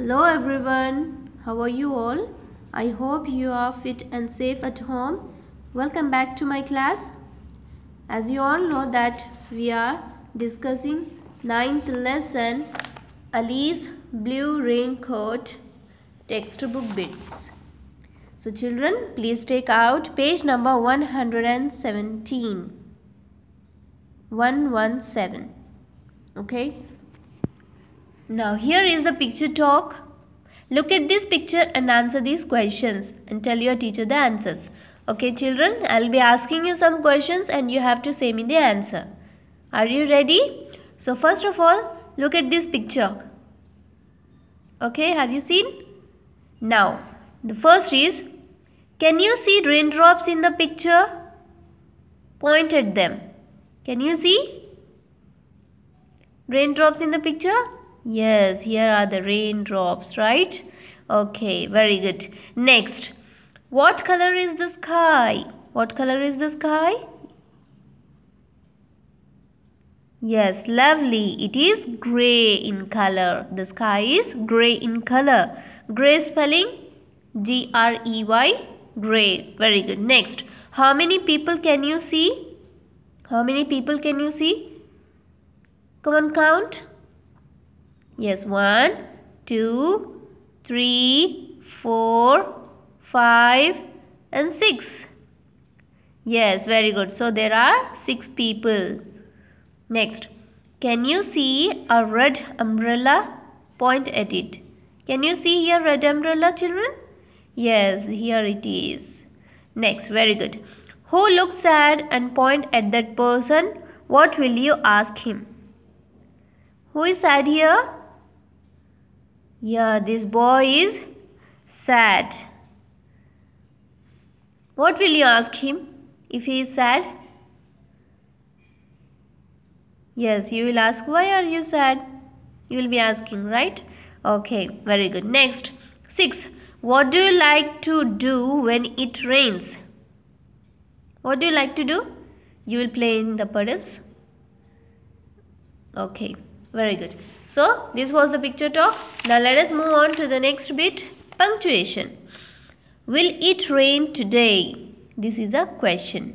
Hello everyone, how are you all? I hope you are fit and safe at home. Welcome back to my class. As you all know that we are discussing ninth lesson Alice Blue Raincoat textbook bits. So children, please take out page number 117. 117. Okay. Now here is the picture talk. Look at this picture and answer these questions and tell your teacher the answers. Okay children, I'll be asking you some questions and you have to say me the answer. Are you ready? So first of all, look at this picture. Okay, have you seen? Now, the first is, can you see raindrops in the picture? Point at them. Can you see raindrops in the picture? Yes, here are the raindrops, right? Okay, very good. Next, what color is the sky? What color is the sky? Yes, lovely. It is grey in color. The sky is grey in color. Grey spelling G-R-E-Y, grey. Very good. Next, how many people can you see? How many people can you see? Come on, count. Yes, one, two, three, four, five, and 6. Yes, very good. So there are 6 people. Next, can you see a red umbrella? Point at it. Can you see here red umbrella children? Yes, here it is. Next, very good. Who looks sad and point at that person? What will you ask him? Who is sad here? Yeah, this boy is sad. What will you ask him if he is sad? Yes, you will ask, why are you sad? You will be asking, right? Okay, very good. Next, 6. What do you like to do when it rains? What do you like to do? You will play in the puddles. Okay, very good. So this was the picture talk. Now let us move on to the next bit punctuation. Will it rain today? This is a question.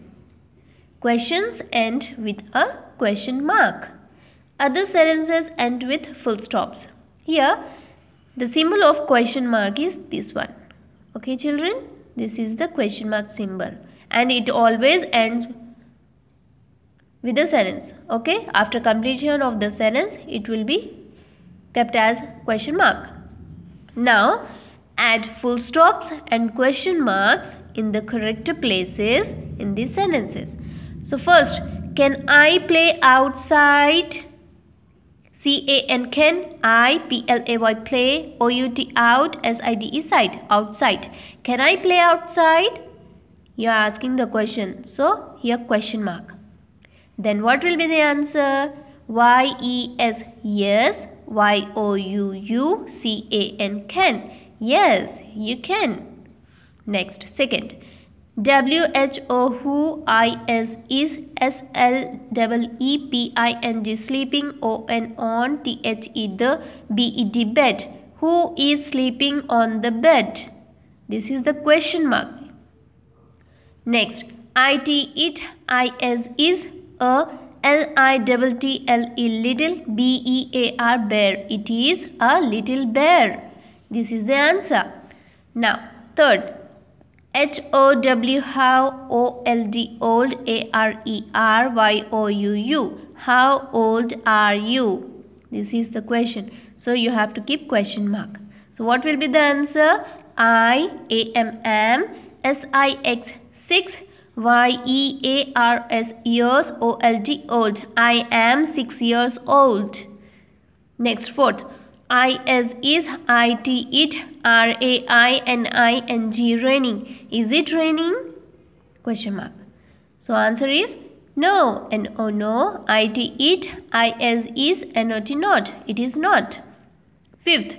Questions end with a question mark. Other sentences end with full stops. Here the symbol of question mark is this one. Okay children, this is the question mark symbol and it always ends with a sentence. Okay, after completion of the sentence it will be kept as question mark. Now add full stops and question marks in the correct places in the sentences. So first, can I play outside? C-A-N can, I-P-L-A-Y play, O-U-T out, S-I-D-E side, outside. Can I play outside? You are asking the question. So, here question mark. Then what will be the answer? Y-E-S, yes. Y O U U C A N can. Yes, you can. Next, second. W H O who I S is S L E E P I N G sleeping O N on T H E the B E D bed. Who is sleeping on the bed? This is the question mark. Next, I T it I S is a L-I-T-T-L-E little B-E-A-R bear. It is a little bear. This is the answer. Now, third. H-O-W how O-L-D old A-R-E-R-Y-O-U-U. How old are you? This is the question. So, you have to keep question mark. So, what will be the answer? I A M M S I X 6 Y E A R S years O L D old. I am six years old. Next fourth. is is I T it R A I N I N G raining. Is it raining? Question mark. So answer is no and oh no. I T I S is and not not. It is not. Fifth.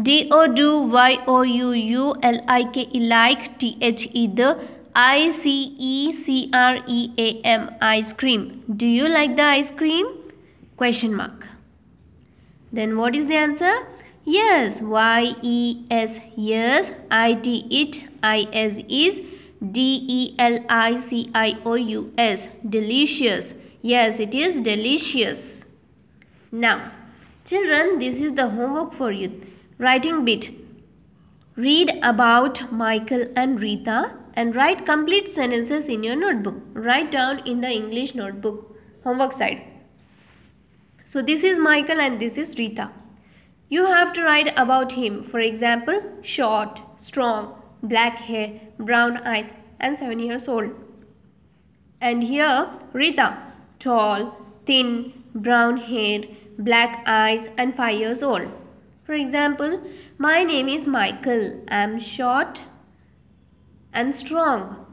D O do Y O U U L I K E like T H E the I C E C R E A M ice cream. Do you like the ice cream? Question mark. Then what is the answer? Yes, Y E S yes, I T it, I S is D E L I C I O U S delicious. Yes, it is delicious. Now, children, this is the homework for you. Writing bit. Read about Michael and Rita and write complete sentences in your notebook. Write down in the English notebook, homework side. So this is Michael and this is Rita. You have to write about him. For example, short, strong, black hair, brown eyes and 7 years old. And here Rita, tall, thin, brown hair, black eyes and 5 years old. For example, my name is Michael. I am short, and strong.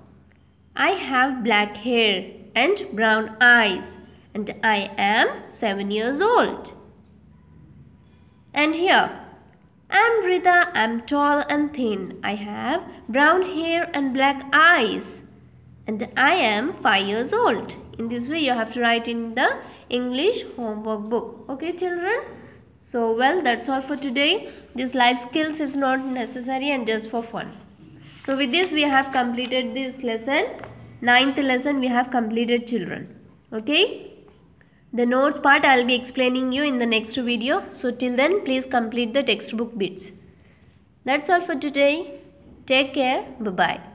I have black hair and brown eyes and I am 7 years old. And here, I'm Rita, I'm tall and thin. I have brown hair and black eyes. And I am 5 years old. In this way, you have to write in the English homework book. Okay, children? So, well, that's all for today. This life skills is not necessary and just for fun. So with this we have completed this lesson. Ninth lesson we have completed children. Okay. The notes part I will be explaining you in the next video. So till then please complete the textbook bits. That's all for today. Take care. Bye-bye.